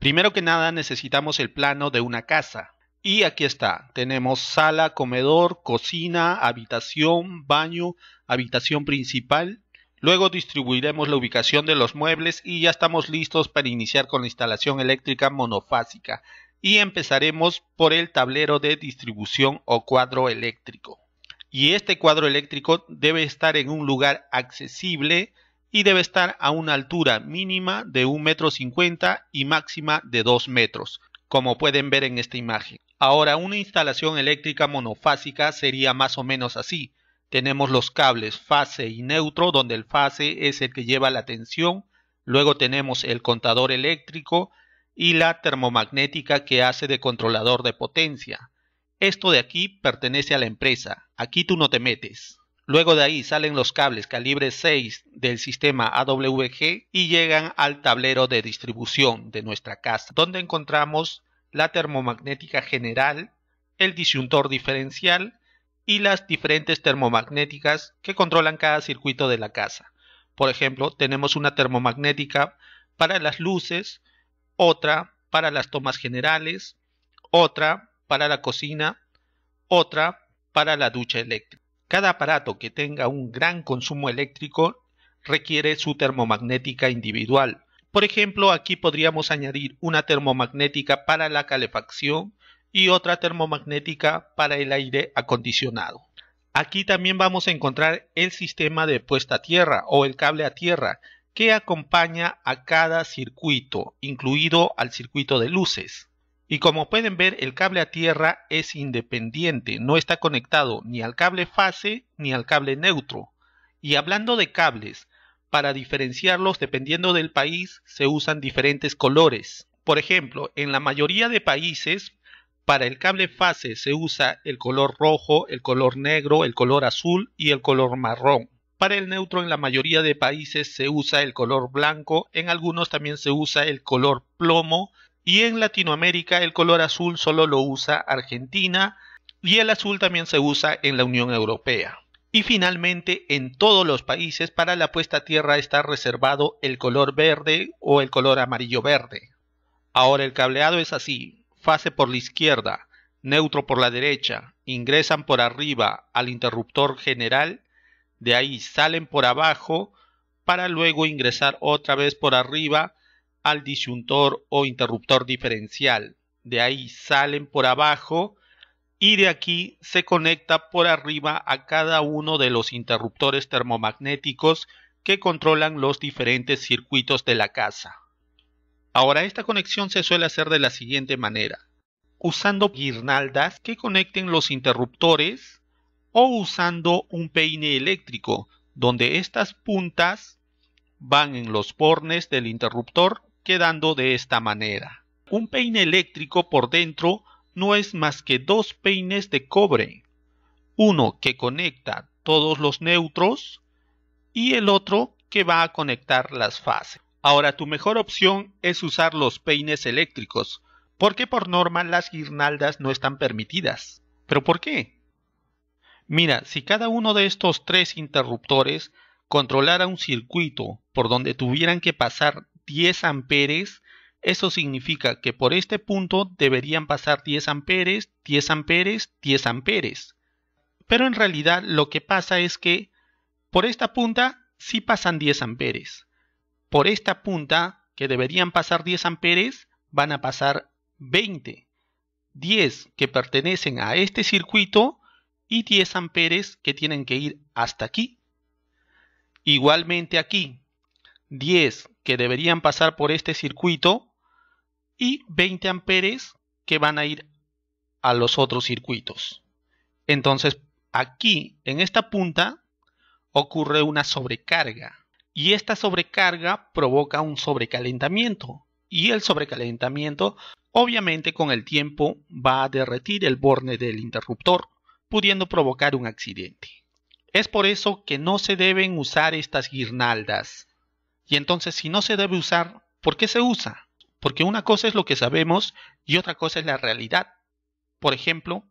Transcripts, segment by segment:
Primero que nada necesitamos el plano de una casa. Y aquí está, tenemos sala, comedor, cocina, habitación, baño, habitación principal. Luego distribuiremos la ubicación de los muebles y ya estamos listos para iniciar con la instalación eléctrica monofásica. Y empezaremos por el tablero de distribución o cuadro eléctrico. Y este cuadro eléctrico debe estar en un lugar accesible y debe estar a una altura mínima de 1,50 m y máxima de 2 metros, como pueden ver en esta imagen. Ahora, una instalación eléctrica monofásica sería más o menos así. Tenemos los cables fase y neutro, donde el fase es el que lleva la tensión. Luego tenemos el contador eléctrico y la termomagnética que hace de controlador de potencia. Esto de aquí pertenece a la empresa. Aquí tú no te metes. Luego de ahí salen los cables calibre 6 del sistema AWG y llegan al tablero de distribución de nuestra casa, donde encontramos la termomagnética general, el disyuntor diferencial y las diferentes termomagnéticas que controlan cada circuito de la casa. Por ejemplo, tenemos una termomagnética para las luces, otra para las tomas generales, otra para la cocina, otra para la ducha eléctrica. Cada aparato que tenga un gran consumo eléctrico requiere su termomagnética individual. Por ejemplo, aquí podríamos añadir una termomagnética para la calefacción y otra termomagnética para el aire acondicionado. Aquí también vamos a encontrar el sistema de puesta a tierra o el cable a tierra que acompaña a cada circuito, incluido al circuito de luces. Y como pueden ver, el cable a tierra es independiente, no está conectado ni al cable fase ni al cable neutro. Y hablando de cables, para diferenciarlos dependiendo del país se usan diferentes colores. Por ejemplo, en la mayoría de países, para el cable fase se usa el color rojo, el color negro, el color azul y el color marrón. Para el neutro en la mayoría de países se usa el color blanco, en algunos también se usa el color plomo y en Latinoamérica el color azul solo lo usa Argentina y el azul también se usa en la Unión Europea. Y finalmente, en todos los países para la puesta a tierra está reservado el color verde o el color amarillo verde. Ahora el cableado es así, fase por la izquierda, neutro por la derecha, ingresan por arriba al interruptor general, de ahí salen por abajo para luego ingresar otra vez por arriba al disyuntor o interruptor diferencial. De ahí salen por abajo y de aquí se conecta por arriba a cada uno de los interruptores termomagnéticos que controlan los diferentes circuitos de la casa. Ahora esta conexión se suele hacer de la siguiente manera, usando guirnaldas que conecten los interruptores o usando un peine eléctrico donde estas puntas van en los bornes del interruptor quedando de esta manera. Un peine eléctrico por dentro no es más que dos peines de cobre, uno que conecta todos los neutros y el otro que va a conectar las fases. Ahora tu mejor opción es usar los peines eléctricos, porque por norma las guirnaldas no están permitidas. ¿Pero por qué? Mira, si cada uno de estos tres interruptores controlara un circuito por donde tuvieran que pasar 10 amperes, eso significa que por este punto deberían pasar 10 amperes, 10 amperes, 10 amperes. Pero en realidad lo que pasa es que por esta punta sí pasan 10 amperes. Por esta punta, que deberían pasar 10 amperes, van a pasar 20. 10 que pertenecen a este circuito y 10 amperes que tienen que ir hasta aquí. Igualmente aquí, 10 que deberían pasar por este circuito y 20 amperes que van a ir a los otros circuitos. Entonces, aquí, en esta punta, ocurre una sobrecarga. Y esta sobrecarga provoca un sobrecalentamiento. Y el sobrecalentamiento, obviamente, con el tiempo va a derretir el borne del interruptor, pudiendo provocar un accidente. Es por eso que no se deben usar estas guirnaldas y entonces, si no se debe usar, ¿por qué se usa? Porque una cosa es lo que sabemos y otra cosa es la realidad. Por ejemplo,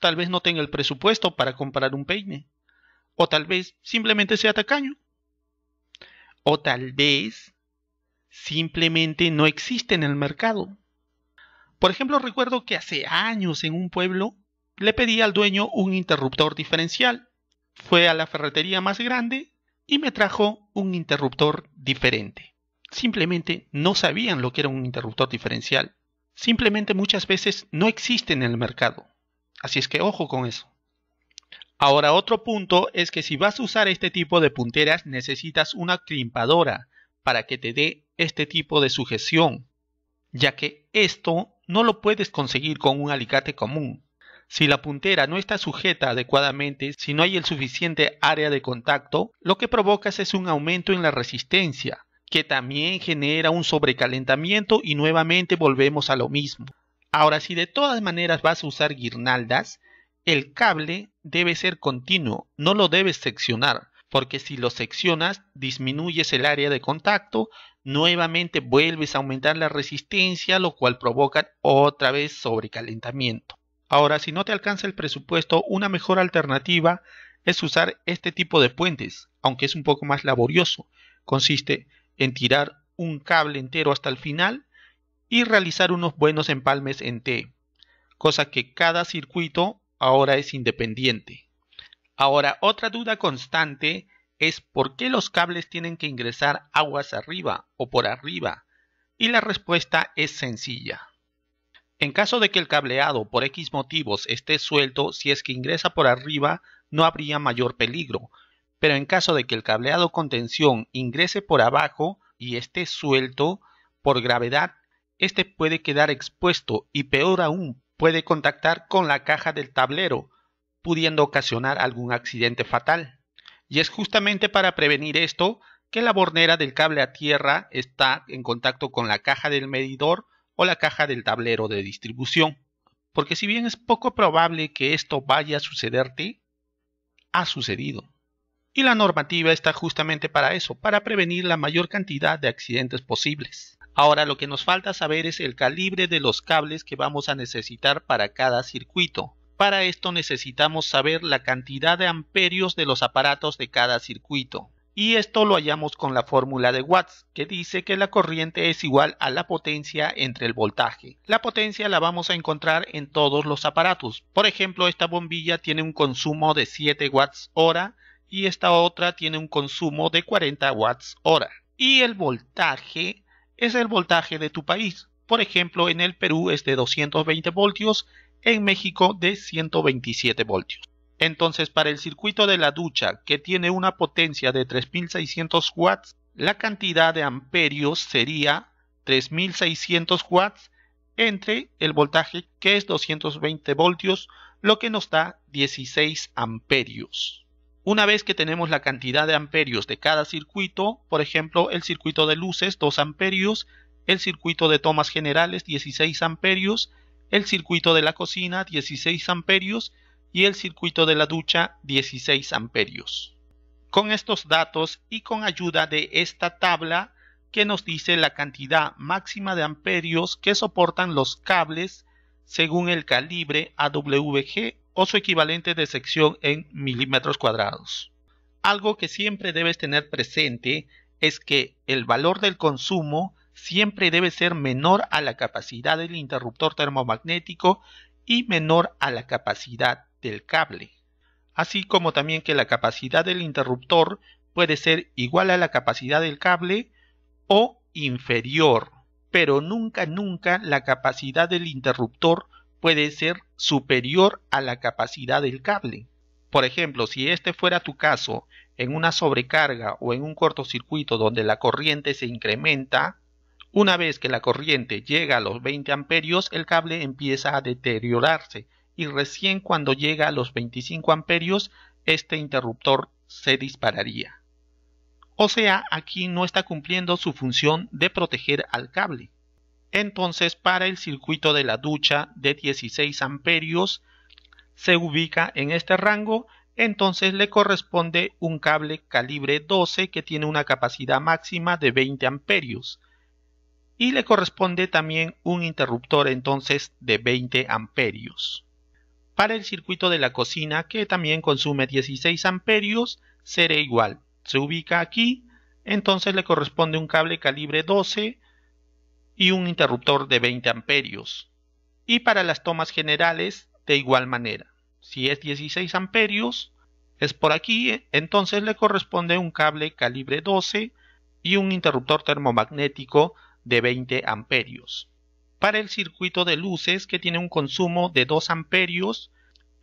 tal vez no tenga el presupuesto para comprar un peine. O tal vez simplemente sea tacaño. O tal vez simplemente no existe en el mercado. Por ejemplo, recuerdo que hace años en un pueblo le pedí al dueño un interruptor diferencial. Fue a la ferretería más grande y me trajo un interruptor diferente. Simplemente no sabían lo que era un interruptor diferencial. Simplemente muchas veces no existe en el mercado. Así es que ojo con eso. Ahora otro punto es que si vas a usar este tipo de punteras necesitas una crimpadora para que te dé este tipo de sujeción, ya que esto no lo puedes conseguir con un alicate común. Si la puntera no está sujeta adecuadamente, si no hay el suficiente área de contacto, lo que provocas es un aumento en la resistencia, que también genera un sobrecalentamiento y nuevamente volvemos a lo mismo. Ahora, si de todas maneras vas a usar guirnaldas, el cable debe ser continuo, no lo debes seccionar, porque si lo seccionas disminuyes el área de contacto, nuevamente vuelves a aumentar la resistencia, lo cual provoca otra vez sobrecalentamiento. Ahora, si no te alcanza el presupuesto, una mejor alternativa es usar este tipo de puentes, aunque es un poco más laborioso. Consiste en tirar un cable entero hasta el final y realizar unos buenos empalmes en T, cosa que cada circuito ahora es independiente. Ahora, otra duda constante es por qué los cables tienen que ingresar aguas arriba o por arriba. Y la respuesta es sencilla. En caso de que el cableado por X motivos esté suelto, si es que ingresa por arriba, no habría mayor peligro, pero en caso de que el cableado con tensión ingrese por abajo y esté suelto, por gravedad, este puede quedar expuesto y peor aún puede contactar con la caja del tablero, pudiendo ocasionar algún accidente fatal. Y es justamente para prevenir esto que la bornera del cable a tierra está en contacto con la caja del medidor o la caja del tablero de distribución, porque si bien es poco probable que esto vaya a sucederte, ha sucedido. Y la normativa está justamente para eso, para prevenir la mayor cantidad de accidentes posibles. Ahora lo que nos falta saber es el calibre de los cables que vamos a necesitar para cada circuito. Para esto necesitamos saber la cantidad de amperios de los aparatos de cada circuito. Y esto lo hallamos con la fórmula de Watts, que dice que la corriente es igual a la potencia entre el voltaje. La potencia la vamos a encontrar en todos los aparatos. Por ejemplo, esta bombilla tiene un consumo de 7 watts hora y esta otra tiene un consumo de 40 watts hora. Y el voltaje es el voltaje de tu país. Por ejemplo, en el Perú es de 220 voltios, en México de 127 voltios. Entonces, para el circuito de la ducha, que tiene una potencia de 3600 watts, la cantidad de amperios sería 3600 watts entre el voltaje que es 220 voltios, lo que nos da 16 amperios. Una vez que tenemos la cantidad de amperios de cada circuito, por ejemplo, el circuito de luces 2 amperios, el circuito de tomas generales 16 amperios, el circuito de la cocina 16 amperios y el circuito de la ducha 16 amperios. Con estos datos y con ayuda de esta tabla que nos dice la cantidad máxima de amperios que soportan los cables según el calibre AWG o su equivalente de sección en milímetros cuadrados. Algo que siempre debes tener presente es que el valor del consumo siempre debe ser menor a la capacidad del interruptor termomagnético y menor a la capacidad del cable, así como también que la capacidad del interruptor puede ser igual a la capacidad del cable o inferior, pero nunca, nunca la capacidad del interruptor puede ser superior a la capacidad del cable. Por ejemplo, si este fuera tu caso en una sobrecarga o en un cortocircuito donde la corriente se incrementa, una vez que la corriente llega a los 20 amperios, el cable empieza a deteriorarse y recién cuando llega a los 25 amperios este interruptor se dispararía. O sea, aquí no está cumpliendo su función de proteger al cable. Entonces, para el circuito de la ducha de 16 amperios se ubica en este rango, entonces le corresponde un cable calibre 12 que tiene una capacidad máxima de 20 amperios y le corresponde también un interruptor entonces de 20 amperios para el circuito de la cocina que también consume 16 amperios será igual. Se ubica aquí, entonces le corresponde un cable calibre 12 y un interruptor de 20 amperios. Y para las tomas generales de igual manera. Si es 16 amperios, es por aquí, entonces le corresponde un cable calibre 12 y un interruptor termomagnético de 20 amperios para el circuito de luces que tiene un consumo de 2 amperios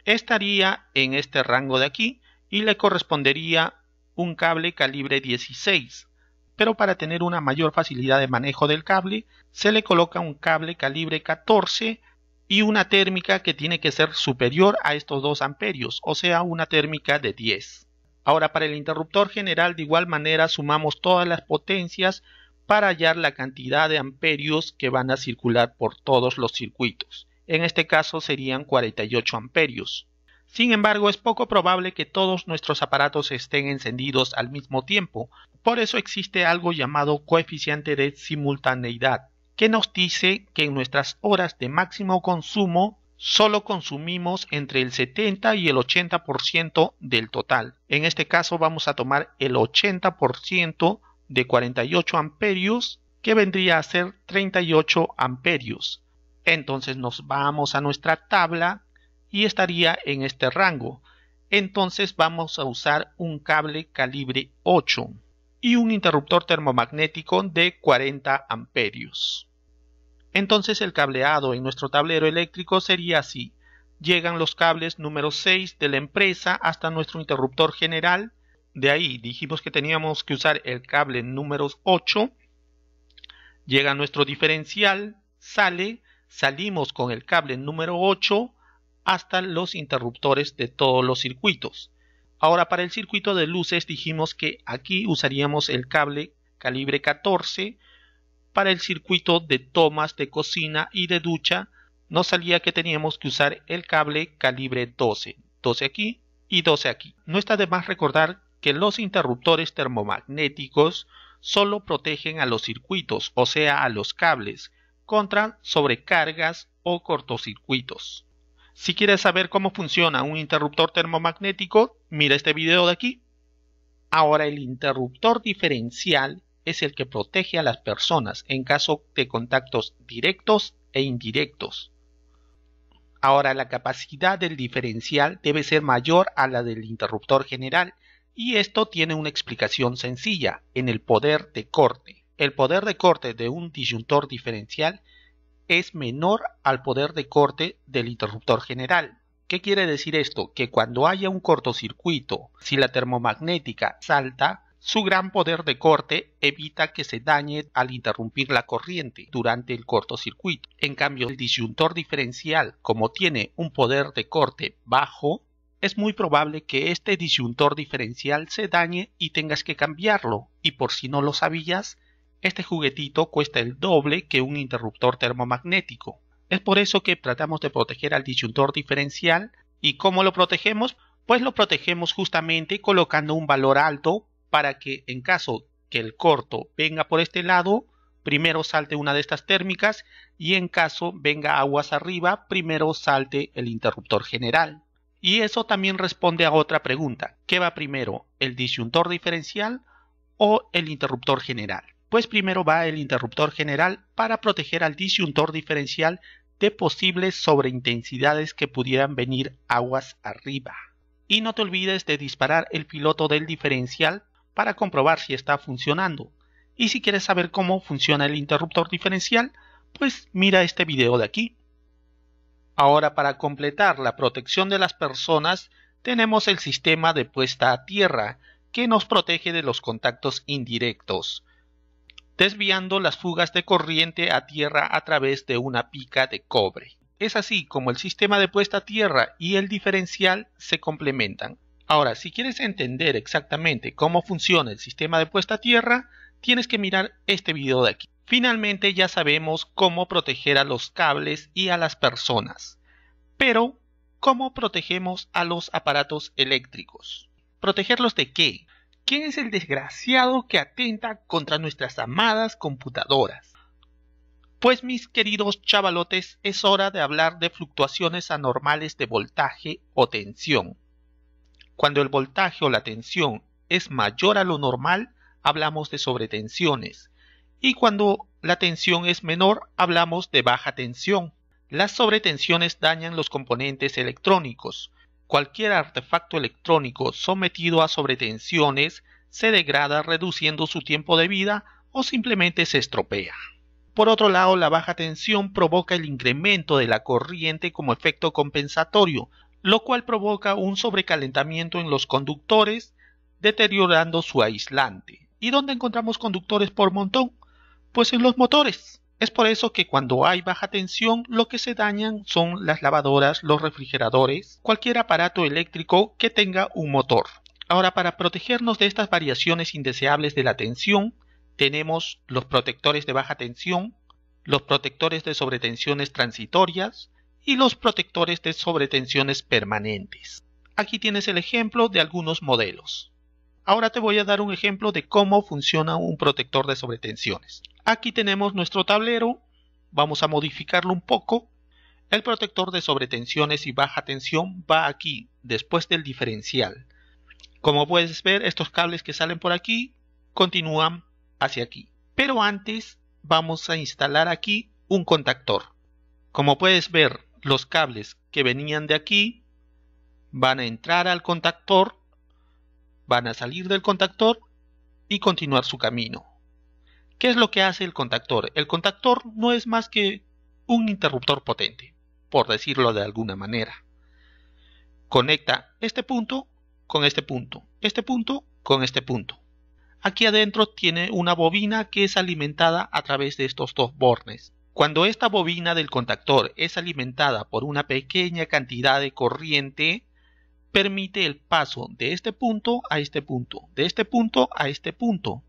estaría en este rango de aquí y le correspondería un cable calibre 16 pero para tener una mayor facilidad de manejo del cable se le coloca un cable calibre 14 y una térmica que tiene que ser superior a estos 2 amperios o sea una térmica de 10 ahora para el interruptor general de igual manera sumamos todas las potencias para hallar la cantidad de amperios que van a circular por todos los circuitos. En este caso serían 48 amperios. Sin embargo, es poco probable que todos nuestros aparatos estén encendidos al mismo tiempo. Por eso existe algo llamado coeficiente de simultaneidad, que nos dice que en nuestras horas de máximo consumo solo consumimos entre el 70 y el 80% del total. En este caso vamos a tomar el 80% de 48 amperios que vendría a ser 38 amperios. Entonces nos vamos a nuestra tabla y estaría en este rango. Entonces vamos a usar un cable calibre 8 y un interruptor termomagnético de 40 amperios. Entonces el cableado en nuestro tablero eléctrico sería así. Llegan los cables número 6 de la empresa hasta nuestro interruptor general de ahí dijimos que teníamos que usar el cable número 8, llega nuestro diferencial, sale, salimos con el cable número 8 hasta los interruptores de todos los circuitos. Ahora para el circuito de luces dijimos que aquí usaríamos el cable calibre 14, para el circuito de tomas de cocina y de ducha nos salía que teníamos que usar el cable calibre 12, 12 aquí y 12 aquí. No está de más recordar que los interruptores termomagnéticos solo protegen a los circuitos, o sea, a los cables, contra sobrecargas o cortocircuitos. Si quieres saber cómo funciona un interruptor termomagnético, mira este video de aquí. Ahora el interruptor diferencial es el que protege a las personas en caso de contactos directos e indirectos. Ahora la capacidad del diferencial debe ser mayor a la del interruptor general y esto tiene una explicación sencilla en el poder de corte. El poder de corte de un disyuntor diferencial es menor al poder de corte del interruptor general. ¿Qué quiere decir esto? Que cuando haya un cortocircuito, si la termomagnética salta, su gran poder de corte evita que se dañe al interrumpir la corriente durante el cortocircuito. En cambio, el disyuntor diferencial, como tiene un poder de corte bajo, es muy probable que este disyuntor diferencial se dañe y tengas que cambiarlo, y por si no lo sabías, este juguetito cuesta el doble que un interruptor termomagnético. Es por eso que tratamos de proteger al disyuntor diferencial, y ¿cómo lo protegemos? Pues lo protegemos justamente colocando un valor alto para que en caso que el corto venga por este lado, primero salte una de estas térmicas y en caso venga aguas arriba, primero salte el interruptor general. Y eso también responde a otra pregunta. ¿Qué va primero, el disyuntor diferencial o el interruptor general? Pues primero va el interruptor general para proteger al disyuntor diferencial de posibles sobreintensidades que pudieran venir aguas arriba. Y no te olvides de disparar el piloto del diferencial para comprobar si está funcionando. Y si quieres saber cómo funciona el interruptor diferencial, pues mira este video de aquí. Ahora para completar la protección de las personas tenemos el sistema de puesta a tierra que nos protege de los contactos indirectos, desviando las fugas de corriente a tierra a través de una pica de cobre. Es así como el sistema de puesta a tierra y el diferencial se complementan. Ahora, si quieres entender exactamente cómo funciona el sistema de puesta a tierra, tienes que mirar este video de aquí. Finalmente ya sabemos cómo proteger a los cables y a las personas. Pero, ¿cómo protegemos a los aparatos eléctricos? ¿Protegerlos de qué? ¿Quién es el desgraciado que atenta contra nuestras amadas computadoras? Pues mis queridos chavalotes, es hora de hablar de fluctuaciones anormales de voltaje o tensión. Cuando el voltaje o la tensión es mayor a lo normal, hablamos de sobretensiones y cuando la tensión es menor hablamos de baja tensión. Las sobretensiones dañan los componentes electrónicos. Cualquier artefacto electrónico sometido a sobretensiones se degrada reduciendo su tiempo de vida o simplemente se estropea. Por otro lado, la baja tensión provoca el incremento de la corriente como efecto compensatorio, lo cual provoca un sobrecalentamiento en los conductores, deteriorando su aislante, y dónde encontramos conductores por montón pues en los motores. Es por eso que cuando hay baja tensión lo que se dañan son las lavadoras, los refrigeradores, cualquier aparato eléctrico que tenga un motor. Ahora, para protegernos de estas variaciones indeseables de la tensión, tenemos los protectores de baja tensión, los protectores de sobretensiones transitorias y los protectores de sobretensiones permanentes. Aquí tienes el ejemplo de algunos modelos. Ahora te voy a dar un ejemplo de cómo funciona un protector de sobretensiones. Aquí tenemos nuestro tablero, vamos a modificarlo un poco. El protector de sobretensiones y baja tensión va aquí, después del diferencial. Como puedes ver, estos cables que salen por aquí continúan hacia aquí. Pero antes vamos a instalar aquí un contactor. Como puedes ver, los cables que venían de aquí van a entrar al contactor, van a salir del contactor y continuar su camino. ¿Qué es lo que hace el contactor? El contactor no es más que un interruptor potente, por decirlo de alguna manera. Conecta este punto con este punto, este punto con este punto. Aquí adentro tiene una bobina que es alimentada a través de estos dos bornes. Cuando esta bobina del contactor es alimentada por una pequeña cantidad de corriente, permite el paso de este punto a este punto, de este punto a este punto,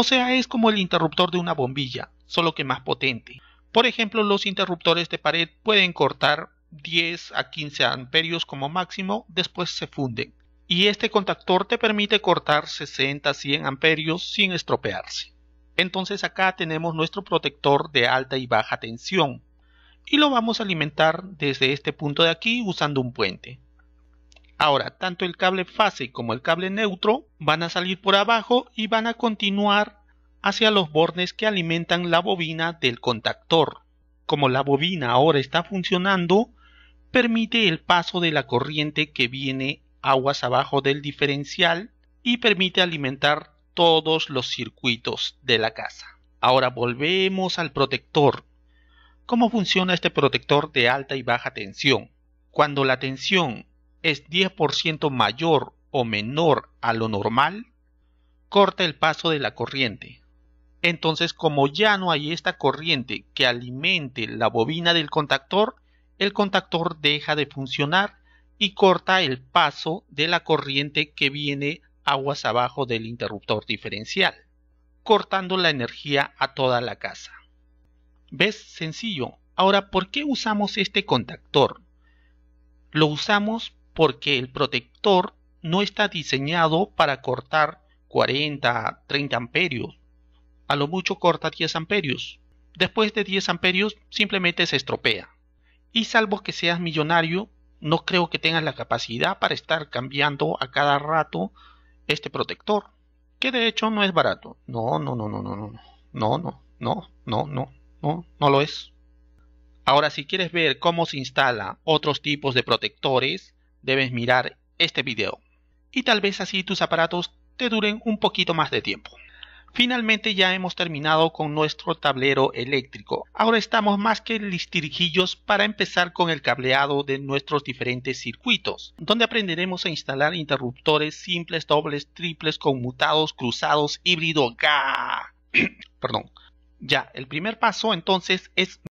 o sea, es como el interruptor de una bombilla, solo que más potente. Por ejemplo, los interruptores de pared pueden cortar 10 a 15 amperios como máximo, después se funden. Y este contactor te permite cortar 60 a 100 amperios sin estropearse. Entonces acá tenemos nuestro protector de alta y baja tensión. Y lo vamos a alimentar desde este punto de aquí usando un puente. Ahora, tanto el cable fase como el cable neutro van a salir por abajo y van a continuar hacia los bornes que alimentan la bobina del contactor. Como la bobina ahora está funcionando, permite el paso de la corriente que viene aguas abajo del diferencial y permite alimentar todos los circuitos de la casa. Ahora volvemos al protector. ¿Cómo funciona este protector de alta y baja tensión? Cuando la tensión es 10% mayor o menor a lo normal, corta el paso de la corriente. Entonces, como ya no hay esta corriente que alimente la bobina del contactor, el contactor deja de funcionar y corta el paso de la corriente que viene aguas abajo del interruptor diferencial, cortando la energía a toda la casa. ¿Ves? Sencillo. Ahora, ¿por qué usamos este contactor? Lo usamos porque el protector no está diseñado para cortar 40, 30 amperios a lo mucho corta 10 amperios. Después de 10 amperios simplemente se estropea. Y salvo que seas millonario, no creo que tengas la capacidad para estar cambiando a cada rato este protector. Que de hecho no es barato. No, no, no, no, no, no. No, no, no, no, no, no, no lo es. Ahora, si quieres ver cómo se instala otros tipos de protectores, debes mirar este video. Y tal vez así tus aparatos te duren un poquito más de tiempo. Finalmente ya hemos terminado con nuestro tablero eléctrico. Ahora estamos más que listirijillos para empezar con el cableado de nuestros diferentes circuitos, donde aprenderemos a instalar interruptores simples, dobles, triples, conmutados, cruzados, híbrido, Perdón. Ya, el primer paso entonces es